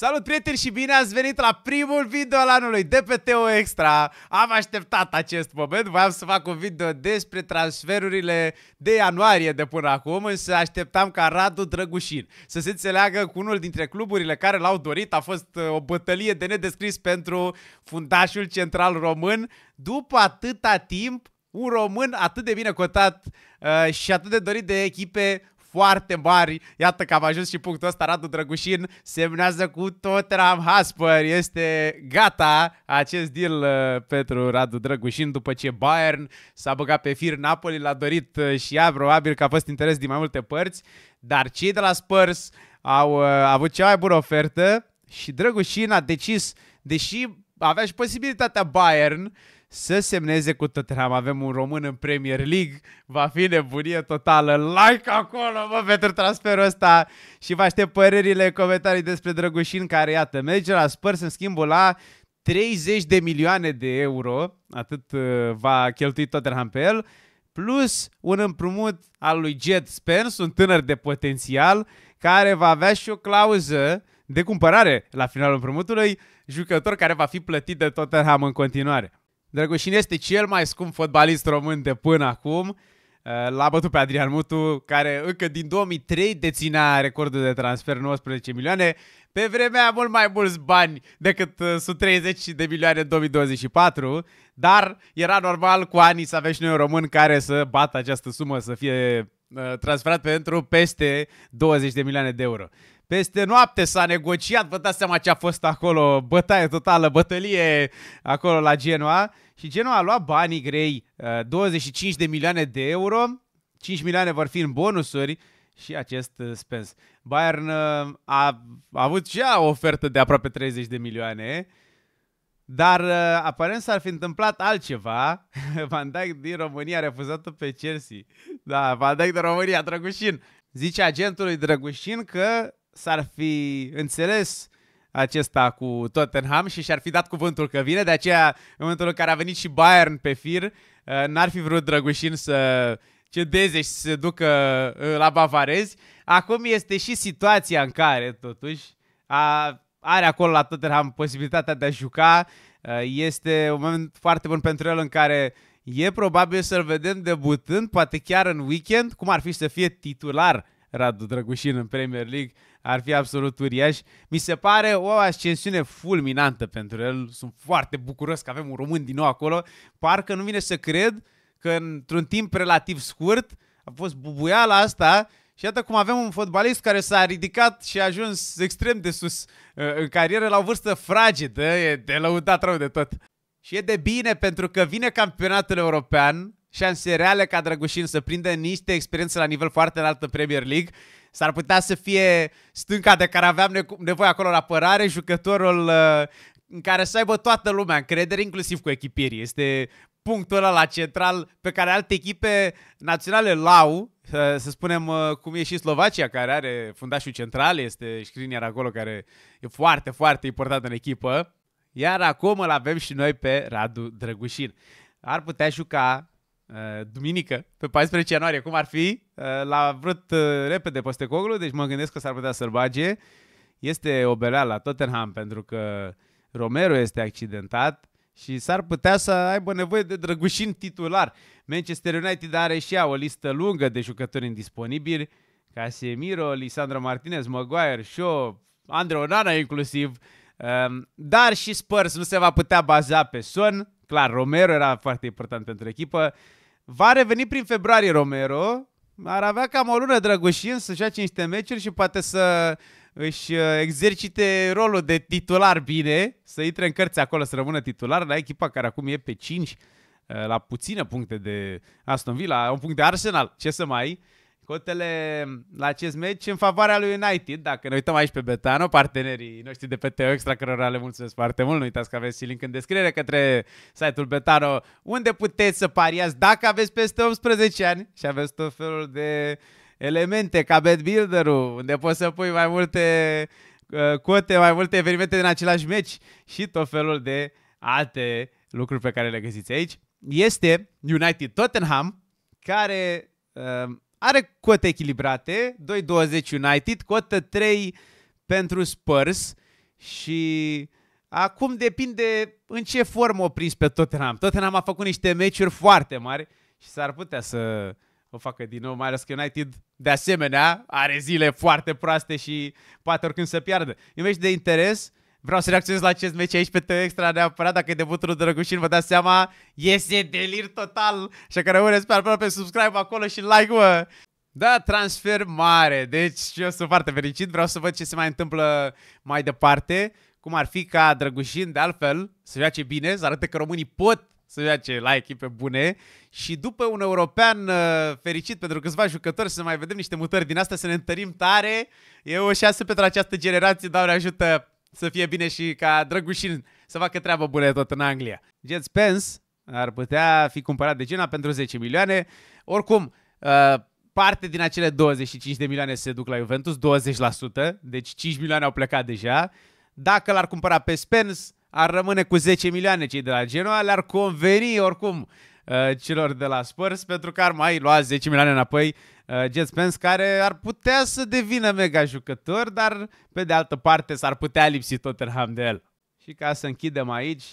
Salut prieteni și bine ați venit la primul video al anului de pe Teo Extra. Am așteptat acest moment, voiam să fac un video despre transferurile de ianuarie de până acum, însă așteptam ca Radu Drăgușin să se înțeleagă cu unul dintre cluburile care l-au dorit. A fost uh, o bătălie de nedescris pentru fundașul central român. După atâta timp, un român atât de bine cotat uh, și atât de dorit de echipe foarte mari. Iată că am ajuns și punctul ăsta. Radu Drăgușin semnează cu Tottenham Hasper. Este gata acest deal uh, pentru Radu Drăgușin după ce Bayern s-a băgat pe fir Napoli, l-a dorit uh, și ea, probabil că a fost interes din mai multe părți, dar cei de la Spurs au uh, avut cea mai bună ofertă și Drăgușin a decis, deși avea și posibilitatea Bayern să semneze cu Tottenham. Avem un român în Premier League, va fi nebunie totală. Like acolo, mă, pentru transferul ăsta și vă aștept părerile, comentarii despre Drăgușin, care, iată, merge la Spurs în schimbul la 30 de milioane de euro, atât uh, va cheltui Tottenham pe el, plus un împrumut al lui Jed Spence, un tânăr de potențial, care va avea și o clauză de cumpărare la finalul împrumutului, jucător care va fi plătit de Tottenham în continuare. Drăgușin este cel mai scump fotbalist român de până acum. Uh, L-a bătut pe Adrian Mutu, care încă din 2003 deținea recordul de transfer 19 milioane. Pe vremea mult mai mulți bani decât uh, sunt 30 de milioane în 2024, dar era normal cu ani să avem și noi un român care să bată această sumă, să fie uh, transferat pentru peste 20 de milioane de euro. Peste noapte s-a negociat, vă dați seama ce a fost acolo, bătaie totală, bătălie acolo la Genoa. Și Genoa a luat banii grei, 25 uh, de milioane de euro, 5 milioane vor fi în bonusuri și acest uh, spens. Bayern a, uh, a avut și ea o ofertă de aproape 30 de milioane, dar aparent s-ar fi întâmplat altceva. Van Dijk din România a refuzat pe Chelsea. Da, Van Dijk din România, Drăgușin. Zice agentului Drăgușin că s-ar fi înțeles acesta cu Tottenham și și-ar fi dat cuvântul că vine, de aceea în momentul în care a venit și Bayern pe fir, uh, n-ar fi vrut Drăgușin să cedeze și să se ducă uh, la bavarezi. Acum este și situația în care, totuși, a, are acolo la Tottenham posibilitatea de a juca. Uh, este un moment foarte bun pentru el în care e probabil să-l vedem debutând, poate chiar în weekend, cum ar fi să fie titular Radu Drăgușin în Premier League ar fi absolut uriaș. Mi se pare o ascensiune fulminantă pentru el. Sunt foarte bucuros că avem un român din nou acolo. Parcă nu vine să cred că într-un timp relativ scurt a fost bubuiala asta și iată cum avem un fotbalist care s-a ridicat și a ajuns extrem de sus uh, în carieră la o vârstă fragedă, e de lăudat rău de tot. Și e de bine pentru că vine campionatul european, șanse reale ca Drăgușin să prindă niște experiențe la nivel foarte înalt în Premier League. S-ar putea să fie stânca de care aveam nevoie acolo la apărare, jucătorul uh, în care să aibă toată lumea încredere, inclusiv cu echipierii. Este punctul ăla la central pe care alte echipe naționale l-au, uh, să spunem uh, cum e și Slovacia, care are fundașul central, este scriniar acolo, care e foarte, foarte important în echipă. Iar acum îl avem și noi pe Radu Drăgușin. Ar putea juca Eh, duminică, pe 14 ianuarie, cum ar fi, eh, l-a vrut eh, repede Coglu, deci mă gândesc că s-ar putea să-l bage. Este o la Tottenham pentru că Romero este accidentat și s-ar putea să aibă nevoie de drăgușin titular. Manchester United are și ea o listă lungă de jucători indisponibili, Casemiro, Lisandro Martinez, Maguire, Shaw, Andre Onana inclusiv, ehm, dar și Spurs nu se va putea baza pe Son, clar, Romero era foarte important pentru echipă, Va reveni prin februarie Romero, ar avea cam o lună Drăgușin să joace niște meciuri și poate să își uh, exercite rolul de titular bine, să intre în cărți acolo, să rămână titular la echipa care acum e pe 5, uh, la puține puncte de Aston Villa, un punct de Arsenal, ce să mai ai cotele mm, la acest meci în favoarea lui United. Dacă ne uităm aici pe Betano, partenerii noștri de pe Teo Extra, cărora le mulțumesc foarte mult. Nu uitați că aveți și link în descriere către site-ul Betano, unde puteți să pariați dacă aveți peste 18 ani și aveți tot felul de elemente ca bet builder unde poți să pui mai multe uh, cote, mai multe evenimente din același meci și tot felul de alte lucruri pe care le găsiți aici. Este United Tottenham, care uh, are cote echilibrate, 2-20 United, cotă 3 pentru Spurs și acum depinde în ce formă o prins pe Tottenham. Tottenham a făcut niște meciuri foarte mari și s-ar putea să o facă din nou, mai ales că United de asemenea are zile foarte proaste și poate oricând să piardă. E un meci de interes, Vreau să reacționez la acest meci aici pe Teo Extra neapărat, dacă e debutul Drăgușin, vă dați seama, este delir total. și că rămâneți pe aproape, subscribe acolo și like, mă! Da, transfer mare, deci eu sunt foarte fericit, vreau să văd ce se mai întâmplă mai departe, cum ar fi ca Drăgușin, de altfel, să joace bine, să arate că românii pot să joace la echipe bune și după un european uh, fericit pentru câțiva jucători să mai vedem niște mutări din asta, să ne întărim tare, e o șansă pentru această generație, Doamne ajută! să fie bine și ca Drăgușin să facă treabă bună tot în Anglia. Jet Spence ar putea fi cumpărat de Genoa pentru 10 milioane. Oricum, uh, parte din acele 25 de milioane se duc la Juventus, 20%, deci 5 milioane au plecat deja. Dacă l-ar cumpăra pe Spence, ar rămâne cu 10 milioane cei de la Genoa, le-ar conveni oricum Uh, celor de la Spurs pentru că ar mai lua 10 milioane înapoi uh, Jet Spence care ar putea să devină mega jucător, dar pe de altă parte s-ar putea lipsi Tottenham de el. Și ca să închidem aici,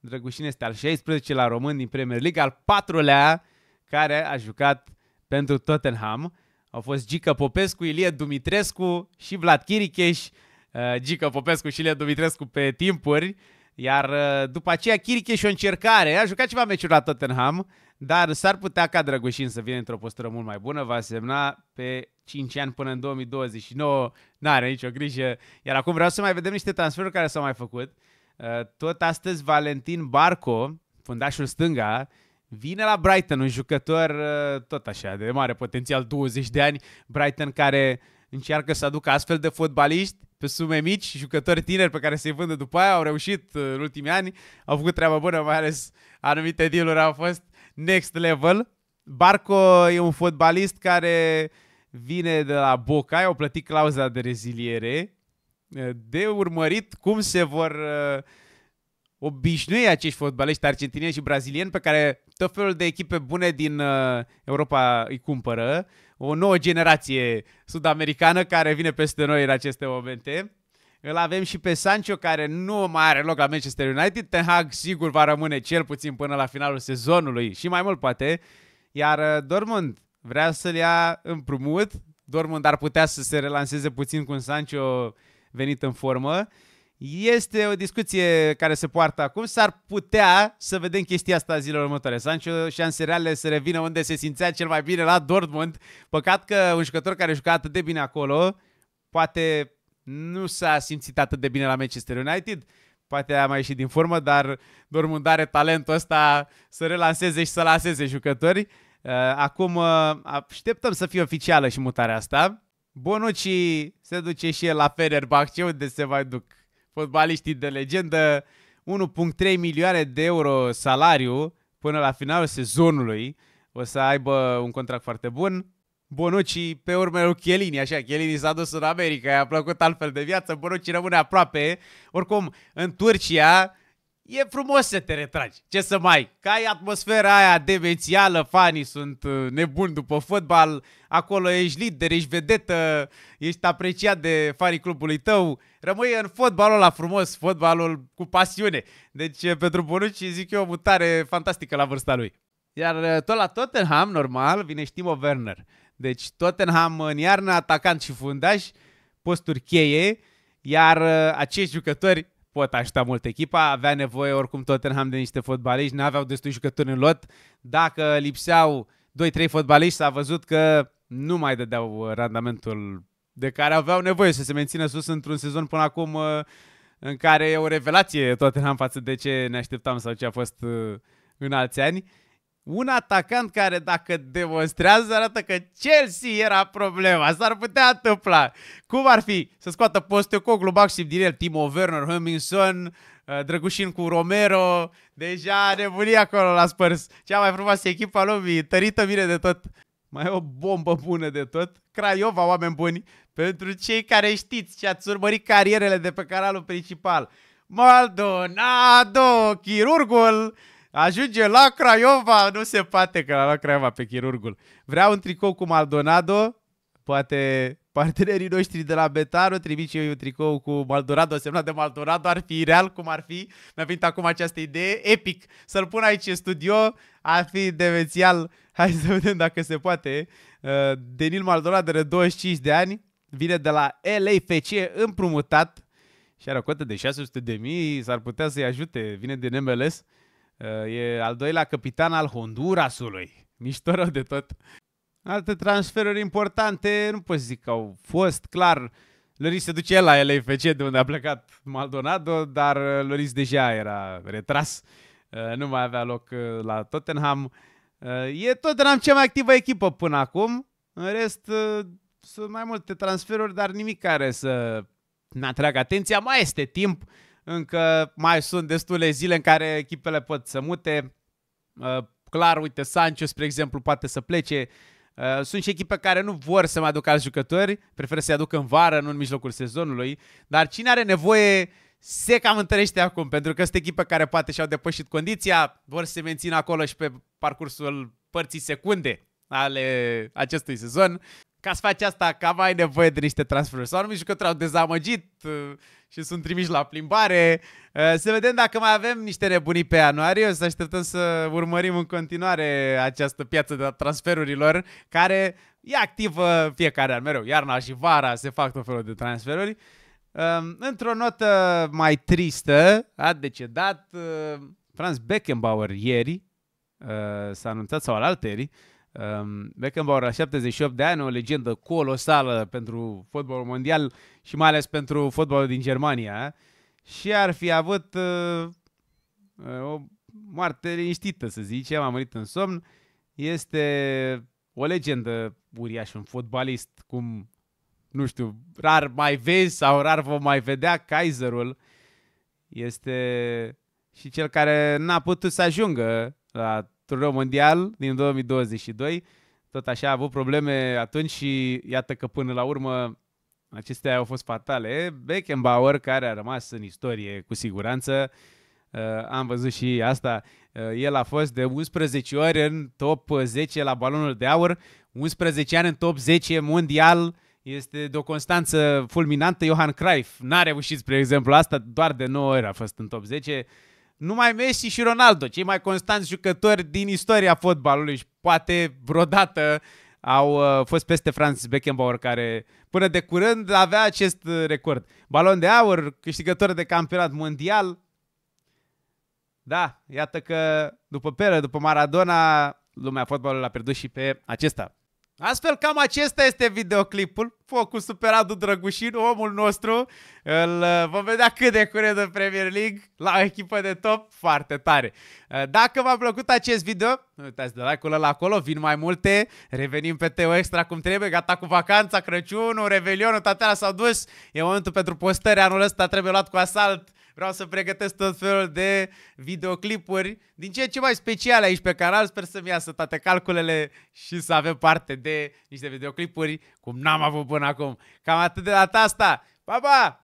Drăgușin este al 16 la român din Premier League, al patrulea care a jucat pentru Tottenham. Au fost Gică Popescu, Ilie Dumitrescu și Vlad Chiricheș. Uh, Gică Popescu și Ilie Dumitrescu pe timpuri. Iar uh, după aceea și o încercare, a jucat ceva meciuri la Tottenham, dar s-ar putea ca Drăgușin să vină într-o postură mult mai bună, va semna pe 5 ani până în 2029, n-are nicio grijă. Iar acum vreau să mai vedem niște transferuri care s-au mai făcut. Uh, tot astăzi Valentin Barco, fundașul stânga, vine la Brighton, un jucător uh, tot așa de mare potențial, 20 de ani, Brighton care uh, încearcă să aducă astfel de fotbaliști pe sume mici, jucători tineri pe care se-i vândă după aia, au reușit uh, în ultimii ani, au făcut treaba bună, mai ales anumite dealuri au fost next level. Barco e un fotbalist care vine de la Boca, au plătit clauza de reziliere, uh, de urmărit cum se vor uh, obișnuie acești fotbalești argentinieni și brazilieni pe care tot felul de echipe bune din uh, Europa îi cumpără. O nouă generație sud-americană care vine peste noi în aceste momente. Îl avem și pe Sancho care nu mai are loc la Manchester United. Ten Hag sigur va rămâne cel puțin până la finalul sezonului și mai mult poate. Iar uh, Dortmund vrea să-l ia împrumut. Dortmund ar putea să se relanseze puțin cu un Sancho venit în formă. Este o discuție care se poartă acum. S-ar putea să vedem chestia asta zilele următoare. Sancho șanse reale să revină unde se simțea cel mai bine la Dortmund. Păcat că un jucător care juca atât de bine acolo, poate nu s-a simțit atât de bine la Manchester United. Poate a mai ieșit din formă, dar Dortmund are talentul ăsta să relanseze și să laseze jucători. Uh, acum uh, așteptăm să fie oficială și mutarea asta. Bonucci se duce și el la Fenerbahce, unde se mai duc fotbaliștii de legendă, 1.3 milioane de euro salariu până la finalul sezonului. O să aibă un contract foarte bun. Bonucci pe urmă lui Chiellini, așa, Chiellini s-a dus în America, i-a plăcut altfel de viață, Bonucci rămâne aproape. Oricum, în Turcia, e frumos să te retragi. Ce să mai? ca ai atmosfera aia demențială, fanii sunt uh, nebuni după fotbal, acolo ești lider, ești vedetă, ești apreciat de fanii clubului tău, rămâi în fotbalul ăla frumos, fotbalul cu pasiune. Deci uh, pentru Bonucci zic eu o mutare fantastică la vârsta lui. Iar uh, tot la Tottenham, normal, vine și Timo Werner. Deci Tottenham în iarnă, atacant și fundaș, posturi cheie, iar acești jucători pot ajuta mult echipa, avea nevoie oricum Tottenham de niște fotbaliști, n-aveau destui jucători în lot. Dacă lipseau 2-3 fotbaliști, s-a văzut că nu mai dădeau uh, randamentul de care aveau nevoie să se mențină sus într-un sezon până acum uh, în care e o revelație Tottenham față de ce ne așteptam sau ce a fost uh, în alți ani. Un atacant care dacă demonstrează arată că Chelsea era problema, s-ar putea întâmpla. Cum ar fi să scoată Postecoglou, Maxim din el, Timo Werner, Hemmingson, uh, Drăgușin cu Romero, deja nebunie acolo la Spurs. Cea mai frumoasă echipă a lumii, tărită bine de tot. Mai e o bombă bună de tot. Craiova, oameni buni, pentru cei care știți ce ați urmărit carierele de pe canalul principal. Maldonado, chirurgul, Ajunge la Craiova, nu se poate că l-a luat Craiova pe chirurgul. Vreau un tricou cu Maldonado, poate partenerii noștri de la Betano trimit și eu un tricou cu Maldonado, semnat de Maldonado, ar fi real cum ar fi. Mi-a venit acum această idee, epic, să-l pun aici în studio, ar fi devențial. Hai să vedem dacă se poate. Uh, Denil Maldonado are 25 de ani, vine de la LAFC împrumutat și are o cotă de 600 de mii, s-ar putea să-i ajute, vine din MLS. E al doilea capitan al Hondurasului. Mișto rău de tot. Alte transferuri importante, nu pot zic că au fost, clar, Loris se duce el la LFC de unde a plecat Maldonado, dar uh, Loris deja era retras, uh, nu mai avea loc uh, la Tottenham. E Tottenham cea mai activă echipă până acum, în rest sunt mai multe transferuri, dar nimic care să ne atragă atenția, mai este timp încă mai sunt destule zile în care echipele pot să mute. Uh, clar, uite, Sancho, spre exemplu, poate să plece. Uh, sunt și echipe care nu vor să mai aducă alți jucători, preferă să-i aducă în vară, nu în mijlocul sezonului. Dar cine are nevoie se cam întărește acum, pentru că sunt echipe care poate și-au depășit condiția, vor să se mențină acolo și pe parcursul părții secunde ale acestui sezon ca să faci asta, ca ai nevoie de niște transferuri. Sau anumite jucători au dezamăgit uh, și sunt trimiși la plimbare. Uh, să vedem dacă mai avem niște nebunii pe ianuarie. O să așteptăm să urmărim în continuare această piață de transferurilor, care e activă fiecare an mereu. Iarna și vara se fac tot felul de transferuri. Um, într-o notă mai tristă, a decedat uh, Franz Beckenbauer ieri, s-a anunțat, sau al alteri, Um, Beckenbauer la 78 de ani, o legendă colosală pentru fotbalul mondial și mai ales pentru fotbalul din Germania și ar fi avut uh, o moarte liniștită, să zicem, a murit în somn. Este o legendă uriașă, un fotbalist, cum, nu știu, rar mai vezi sau rar vom mai vedea Kaiserul. Este și cel care n-a putut să ajungă la turneu mondial din 2022. Tot așa a avut probleme atunci și iată că până la urmă acestea au fost fatale. Beckenbauer, care a rămas în istorie cu siguranță, uh, am văzut și asta, uh, el a fost de 11 ori în top 10 la balonul de aur, 11 ani în top 10 mondial, este de o constanță fulminantă. Johan Cruyff n-a reușit, spre exemplu, asta, doar de 9 ori a fost în top 10. Uh, numai Messi și Ronaldo, cei mai constanți jucători din istoria fotbalului și poate vreodată au uh, fost peste Francis Beckenbauer, care până de curând avea acest uh, record. Balon de aur, câștigător de campionat mondial. Da, iată că după Pele, după Maradona, lumea fotbalului l-a pierdut și pe acesta. Astfel, cam acesta este videoclipul. Focusul pe Radu Drăgușin, omul nostru. Îl uh, vom vedea cât de curând în Premier League, la o echipă de top foarte tare. Uh, dacă v-a plăcut acest video, nu uitați de like-ul ăla acolo, vin mai multe. Revenim pe Teo Extra cum trebuie, gata cu vacanța, Crăciunul, Revelionul, tatăl s au dus. E momentul pentru postări, anul ăsta trebuie luat cu asalt. Vreau să pregătesc tot felul de videoclipuri din ce ce mai special aici pe canal. Sper să-mi iasă toate calculele și să avem parte de niște videoclipuri cum n-am avut până acum. Cam atât de data asta. Pa, pa!